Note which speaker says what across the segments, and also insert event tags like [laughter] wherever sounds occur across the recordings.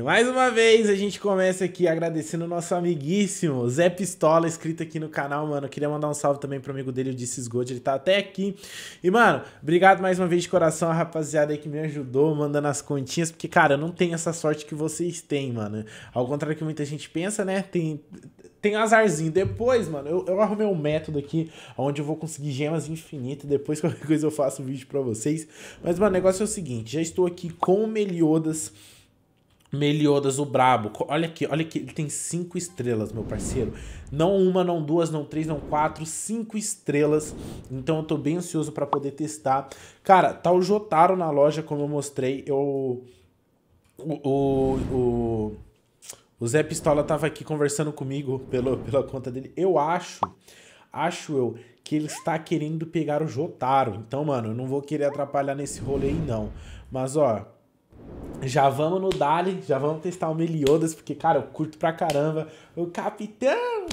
Speaker 1: Mais uma vez, a gente começa aqui agradecendo o nosso amiguíssimo Zé Pistola, inscrito aqui no canal, mano. queria mandar um salve também pro amigo dele, o Disses Gold, ele tá até aqui. E, mano, obrigado mais uma vez de coração a rapaziada aí que me ajudou, mandando as continhas, porque, cara, eu não tenho essa sorte que vocês têm, mano. Ao contrário que muita gente pensa, né? Tem, tem azarzinho. Depois, mano, eu, eu arrumei um método aqui onde eu vou conseguir gemas infinitas. Depois, [laughs] qualquer coisa, eu faço um vídeo pra vocês. Mas, mano, o negócio é o seguinte: já estou aqui com o Meliodas Meliodas o Brabo. Olha aqui, olha aqui. Ele tem cinco estrelas, meu parceiro. Não uma, não duas, não três, não quatro. Cinco estrelas. Então eu tô bem ansioso para poder testar. Cara, tá o Jotaro na loja, como eu mostrei. Eu... O... o, o... O Zé Pistola tava aqui conversando comigo pelo, pela conta dele. Eu acho, acho eu, que ele está querendo pegar o Jotaro. Então, mano, eu não vou querer atrapalhar nesse rolê aí, não. Mas, ó, já vamos no Dali, já vamos testar o Meliodas, porque, cara, eu curto pra caramba. O capitão!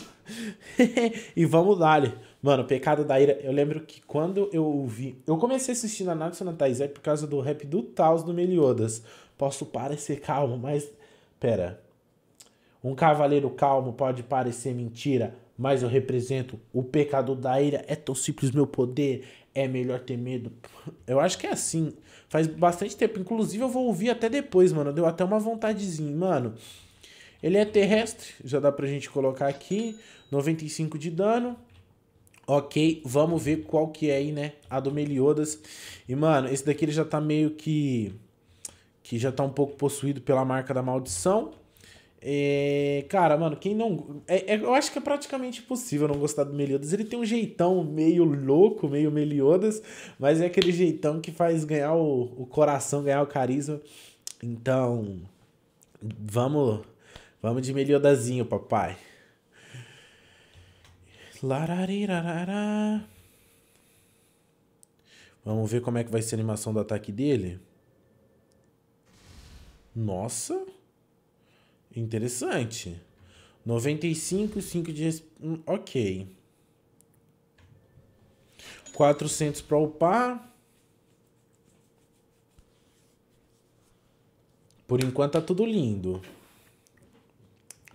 Speaker 1: [laughs] e vamos Dali. Mano, Pecado da Ira, eu lembro que quando eu ouvi. Eu comecei assistindo a Natsu na Taizé por causa do rap do Taos do Meliodas. Posso parecer calmo, mas. Pera. Um cavaleiro calmo pode parecer mentira, mas eu represento o pecado da ira. É tão simples meu poder, é melhor ter medo? Eu acho que é assim. Faz bastante tempo. Inclusive, eu vou ouvir até depois, mano. Deu até uma vontadezinha, mano. Ele é terrestre, já dá pra gente colocar aqui. 95 de dano. Ok, vamos ver qual que é aí, né? A do Meliodas. E, mano, esse daqui ele já tá meio que... Que já tá um pouco possuído pela marca da maldição. É, cara, mano, quem não. É, é, eu acho que é praticamente impossível não gostar do Meliodas. Ele tem um jeitão meio louco, meio Meliodas, mas é aquele jeitão que faz ganhar o, o coração, ganhar o carisma. Então, vamos. Vamos de Meliodazinho, papai. Lararirarará. Vamos ver como é que vai ser a animação do ataque dele. Nossa. Interessante. 95, 5 de. Hum, ok. 400 para upar. Por enquanto tá tudo lindo.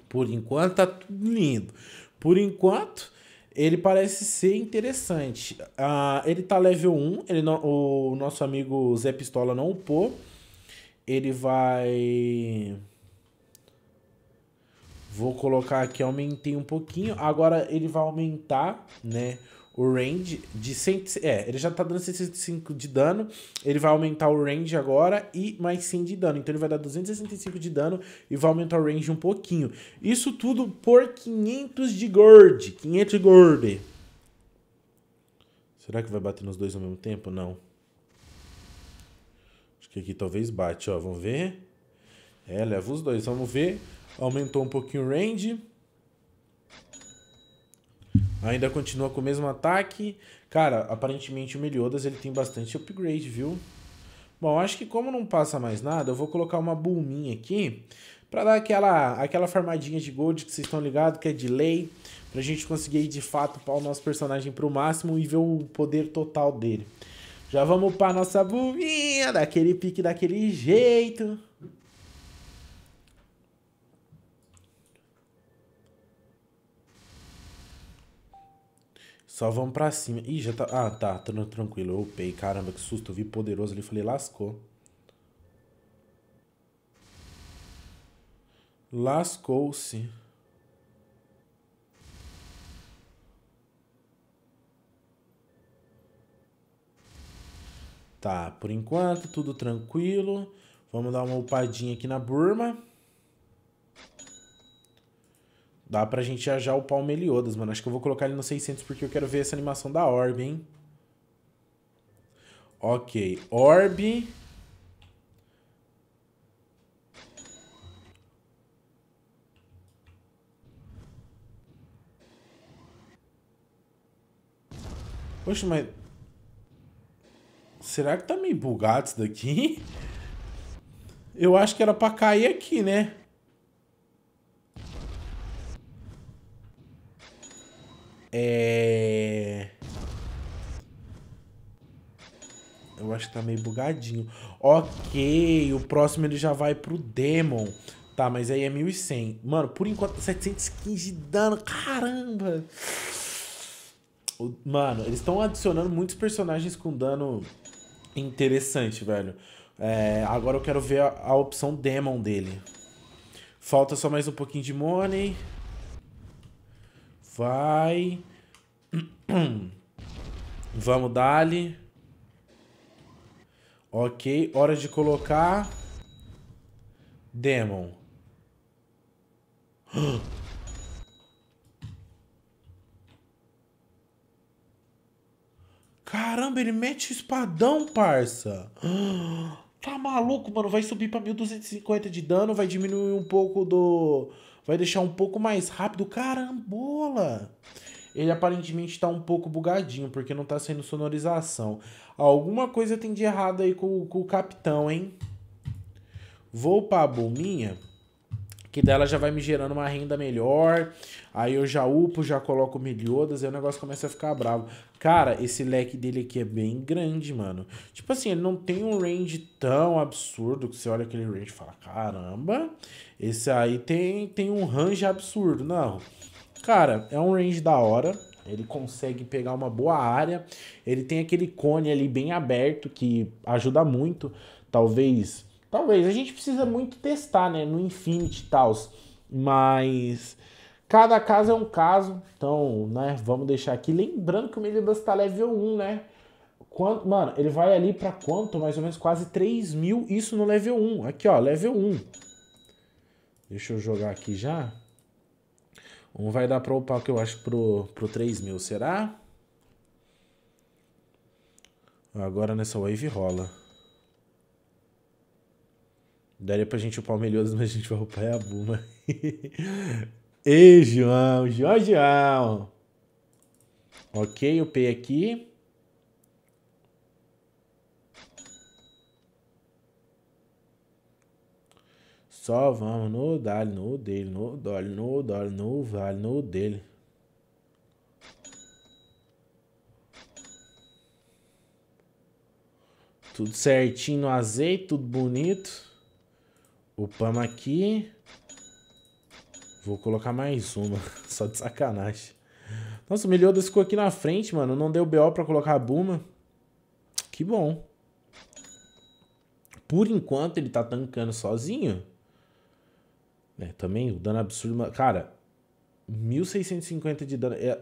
Speaker 1: Por enquanto tá tudo lindo. Por enquanto, ele parece ser interessante. Ah, ele tá level 1. Ele não, o nosso amigo Zé Pistola não upou. Ele vai. Vou colocar aqui, aumentei um pouquinho. Agora ele vai aumentar, né? O range de 100. É, ele já tá dando 165 de dano. Ele vai aumentar o range agora e mais 100 de dano. Então ele vai dar 265 de dano e vai aumentar o range um pouquinho. Isso tudo por 500 de gold. 500 de gold. Será que vai bater nos dois ao mesmo tempo? Não. Acho que aqui talvez bate, ó. Vamos ver. É, leva os dois. Vamos ver Aumentou um pouquinho o range. Ainda continua com o mesmo ataque. Cara, aparentemente o Meliodas ele tem bastante upgrade, viu? Bom, acho que como não passa mais nada, eu vou colocar uma Bulminha aqui para dar aquela, aquela farmadinha de gold que vocês estão ligados, que é de lei, pra gente conseguir de fato upar o nosso personagem pro máximo e ver o poder total dele. Já vamos upar nossa Bulminha, daquele pique, daquele jeito. Só vamos pra cima. Ih, já tá. Ah, tá. Tô tranquilo. Eu upei. Caramba, que susto. Eu vi poderoso ali. Falei, lascou. Lascou-se. Tá, por enquanto tudo tranquilo. Vamos dar uma upadinha aqui na Burma. Dá pra gente já já o Meliodas, mano. Acho que eu vou colocar ele no 600 porque eu quero ver essa animação da Orb, hein? Ok. Orb... Poxa, mas... Será que tá meio bugado isso daqui? [laughs] Eu acho que era pra cair aqui, né? É... Eu acho que tá meio bugadinho. Ok, o próximo ele já vai pro Demon. Tá, mas aí é 1.100. Mano, por enquanto, 715 de dano. Caramba! Mano, eles estão adicionando muitos personagens com dano interessante, velho. É, agora eu quero ver a, a opção Demon dele. Falta só mais um pouquinho de Money. Vai. [clears throat] Vamos, dali. Ok, hora de colocar... Demon. [gasps] Caramba, ele mete o espadão, parça. [gasps] Tá maluco, mano. Vai subir pra 1250 de dano, vai diminuir um pouco do vai deixar um pouco mais rápido. Carambola! Ele aparentemente está um pouco bugadinho, porque não está sendo sonorização. Alguma coisa tem de errado aí com, com o capitão, hein? Vou para a bombinha que dela já vai me gerando uma renda melhor. Aí eu já upo, já coloco miliodas, aí o negócio começa a ficar bravo. Cara, esse leque dele aqui é bem grande, mano. Tipo assim, ele não tem um range tão absurdo que você olha aquele range e fala: caramba, esse aí tem, tem um range absurdo. Não. Cara, é um range da hora. Ele consegue pegar uma boa área. Ele tem aquele cone ali bem aberto que ajuda muito. Talvez Talvez. A gente precisa muito testar, né? No Infinity e tal. Mas cada caso é um caso. Então, né? Vamos deixar aqui. Lembrando que o Melibus tá level 1, né? Quanto, mano, ele vai ali pra quanto? Mais ou menos quase 3 mil. Isso no level 1. Aqui, ó. Level 1. Deixa eu jogar aqui já. Um vai dar pra upar que eu acho pro, pro 3 mil. Será? Agora nessa wave rola. Daria pra gente upar o Meliodas, mas a gente vai upar é a Buma. [laughs] Ei, João! João, João! Ok, upei aqui. Só vamos no Dali, no dele, no Dali, no Dali, no Vale, no dele. Tudo certinho no azeite, tudo bonito. Upamos aqui. Vou colocar mais uma, [laughs] só de sacanagem. Nossa, o Meliodas ficou aqui na frente, mano. Não deu BO pra colocar a Buma. Que bom. Por enquanto ele tá tancando sozinho. É, também o dano absurdo... Cara, 1650 de dano... É...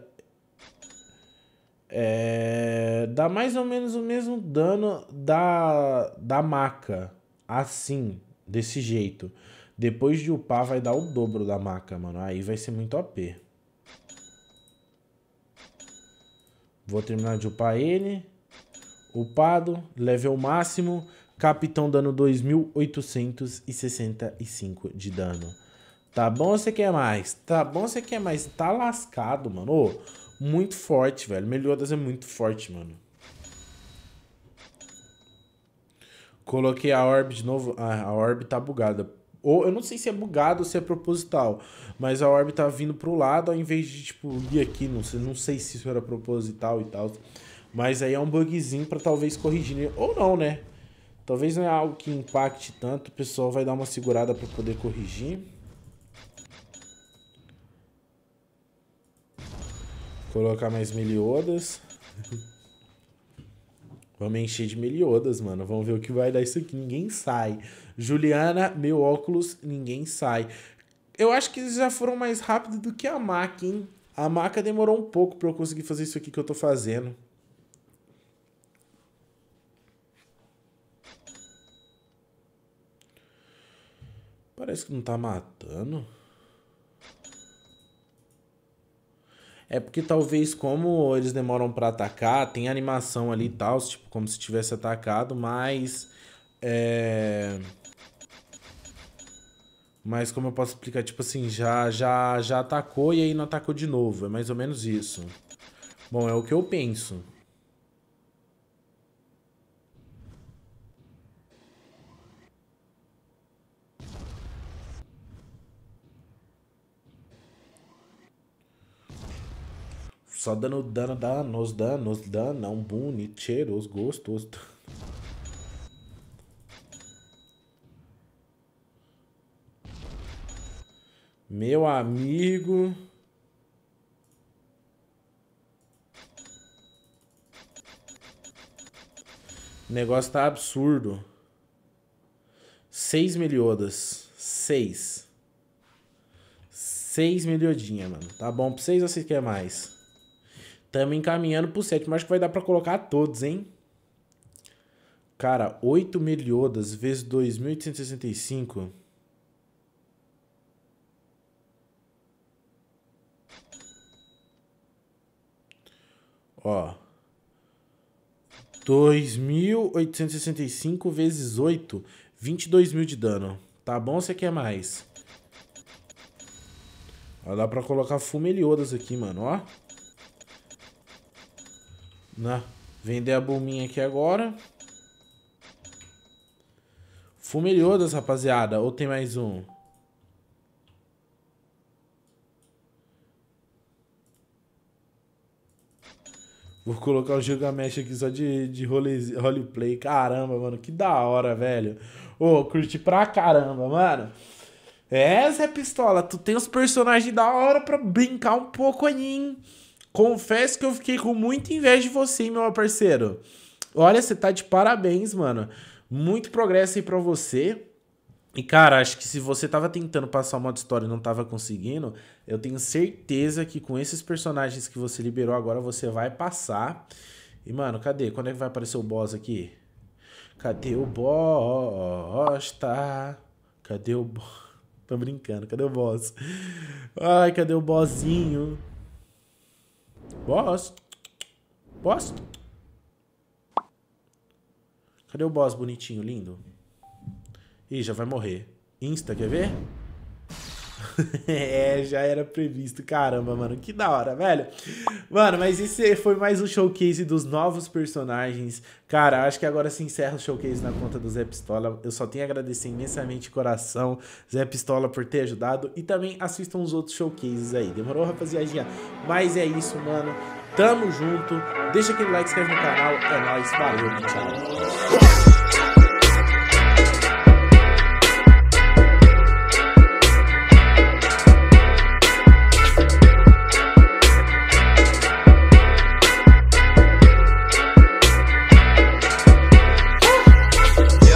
Speaker 1: É... Dá mais ou menos o mesmo dano da, da maca. Assim, desse jeito. Depois de upar, vai dar o dobro da maca, mano. Aí vai ser muito OP. Vou terminar de upar ele. Upado, level máximo. Capitão dando 2.865 de dano. Tá bom você quer mais? Tá bom você quer mais? Tá lascado, mano. Ô, muito forte, velho. Meliodas é muito forte, mano. Coloquei a orb de novo. Ah, a orb tá bugada. Ou eu não sei se é bugado ou se é proposital, mas a orb tá vindo pro lado ao invés de, tipo, ir aqui. Não sei, não sei se isso era proposital e tal. Mas aí é um bugzinho para talvez corrigir. Ou não, né? Talvez não é algo que impacte tanto. O pessoal vai dar uma segurada para poder corrigir. Colocar mais meliodas. [laughs] Vamos encher de meliodas, mano. Vamos ver o que vai dar isso aqui. Ninguém sai. Juliana, meu óculos, ninguém sai. Eu acho que eles já foram mais rápido do que a maca, hein? A maca demorou um pouco pra eu conseguir fazer isso aqui que eu tô fazendo. Parece que não tá matando. É porque talvez como eles demoram para atacar, tem animação ali e tal, tipo, como se tivesse atacado, mas... É... Mas como eu posso explicar, tipo assim, já, já, já atacou e aí não atacou de novo. É mais ou menos isso. Bom, é o que eu penso. Só dando dano, danos, danos, danão, bonito, cheiroso, gostoso. Meu amigo... O negócio tá absurdo. Seis meliodas. Seis. Seis meliodinha, mano. Tá bom pra vocês ou vocês querem mais? Estamos encaminhando pro sétimo. Acho que vai dar para colocar todos, hein? Cara, 8 meliodas vezes 2.865. Ó. 2.865 vezes 8, 22 mil de dano. Tá bom ou você quer mais? Ó, dá pra colocar fumeliodas aqui, mano, ó. Né? Vender a bombinha aqui agora. Fume rapaziada. Ou tem mais um? Vou colocar o Gilgamesh aqui só de, de roleplay. Caramba, mano, que da hora, velho. Ô, oh, curti pra caramba, mano. essa É, Zé Pistola, tu tem os personagens da hora pra brincar um pouco, hein? Confesso que eu fiquei com muita inveja de você, meu parceiro. Olha, você tá de parabéns, mano. Muito progresso aí pra você. E, cara, acho que se você tava tentando passar o modo história e não tava conseguindo, eu tenho certeza que com esses personagens que você liberou agora, você vai passar. E, mano, cadê? Quando é que vai aparecer o boss aqui? Cadê o boss? Tá? Cadê o boss? [laughs] Tô brincando, cadê o boss? Ai, cadê o bossinho? Boss? Boss? Cadê o boss bonitinho, lindo? Ih, já vai morrer. Insta, quer ver? [laughs] é, já era previsto. Caramba, mano, que da hora, velho. Mano, mas esse foi mais um showcase dos novos personagens. Cara, acho que agora se encerra o showcase na conta do Zé Pistola. Eu só tenho a agradecer imensamente de coração, Zé Pistola, por ter ajudado. E também assistam os outros showcases aí. Demorou, rapaziadinha? Mas é isso, mano. Tamo junto. Deixa aquele like, se inscreve no canal. É nóis, valeu, tchau.